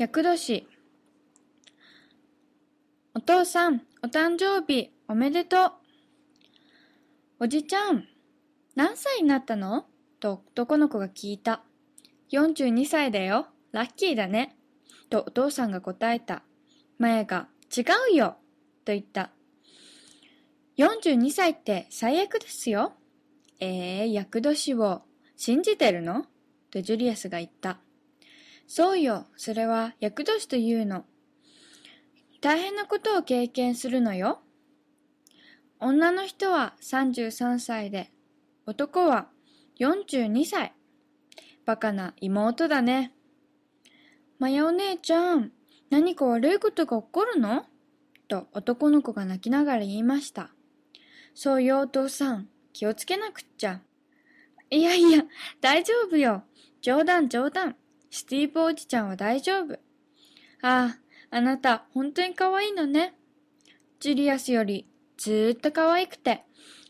厄年。お父さん、お誕生日、おめでとう。おじちゃん、何歳になったのと男の子が聞いた。42歳だよ。ラッキーだね。とお父さんが答えた。マヤが、違うよと言った。42歳って最悪ですよ。えー、厄年を信じてるのとジュリアスが言った。そうよ、それは厄年というの。大変なことを経験するのよ。女の人は33歳で、男は42歳。バカな妹だね。まやお姉ちゃん、何か悪いことが起こるのと男の子が泣きながら言いました。そうよ、お父さん。気をつけなくっちゃ。いやいや、大丈夫よ。冗談冗談。スティーブおじちゃんは大丈夫。ああ、あなた、本当に可愛いのね。ジュリアスより、ずーっと可愛くて、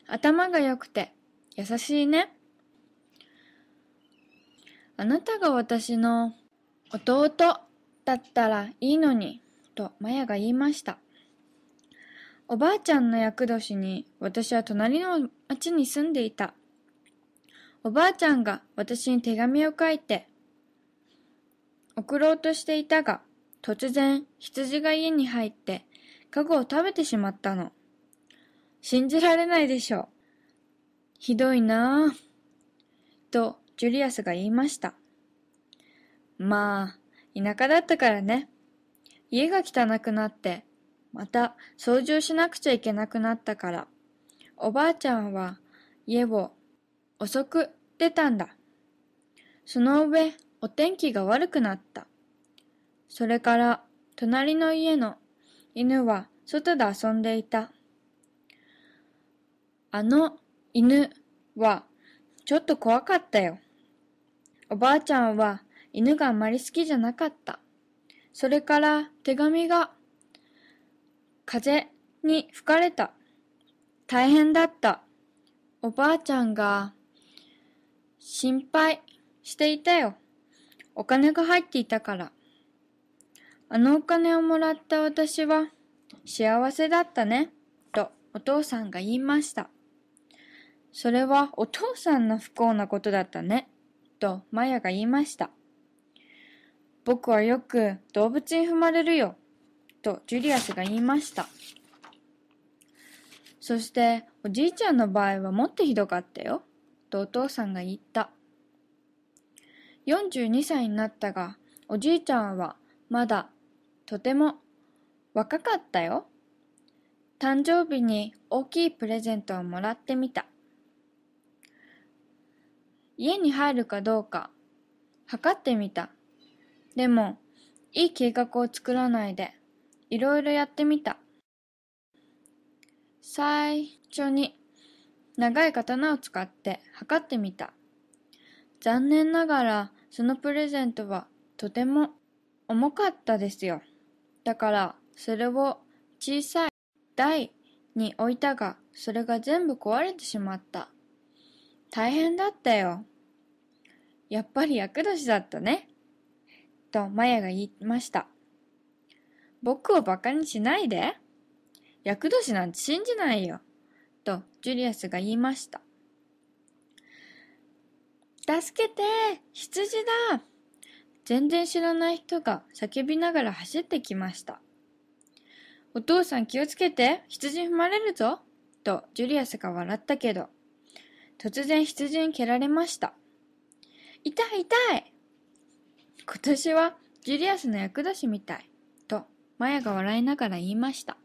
頭が良くて、優しいね。あなたが私の弟だったらいいのに、とマヤが言いました。おばあちゃんの厄年に私は隣の町に住んでいた。おばあちゃんが私に手紙を書いて送ろうとしていたが、突然羊が家に入って家具を食べてしまったの。信じられないでしょう。ひどいなぁ。とジュリアスが言いました。まあ、田舎だったからね。家が汚くなって、また掃除をしなくちゃいけなくなったから、おばあちゃんは家を遅く出たんだ。その上、お天気が悪くなった。それから、隣の家の犬は外で遊んでいた。あの犬はちょっと怖かったよ。おばあちゃんは犬があまり好きじゃなかった。それから手紙が風に吹かれた。大変だった。おばあちゃんが心配していたよ。お金が入っていたから。あのお金をもらった私は幸せだったね、とお父さんが言いました。それはお父さんの不幸なことだったね、とマヤが言いました。僕はよく動物に踏まれるよ、とジュリアスが言いました。そしておじいちゃんの場合はもっとひどかったよ、とお父さんが言った。42歳になったが、おじいちゃんはまだとても若かったよ。誕生日に大きいプレゼントをもらってみた。家に入るかどうか測ってみた。でも、いい計画を作らないで、いろいろやってみた。最初に長い刀を使って測ってみた。残念ながらそのプレゼントはとても重かったですよ。だからそれを小さい台に置いたがそれが全部壊れてしまった。大変だったよ。やっぱり厄年だったね。とマヤが言いました。僕をバカにしないで。厄年なんて信じないよ。とジュリアスが言いました。助けて羊だ全然知らない人が叫びながら走ってきました。お父さん気をつけて羊踏まれるぞとジュリアスが笑ったけど、突然羊に蹴られました。痛い痛い今年はジュリアスの役出しみたいとマヤが笑いながら言いました。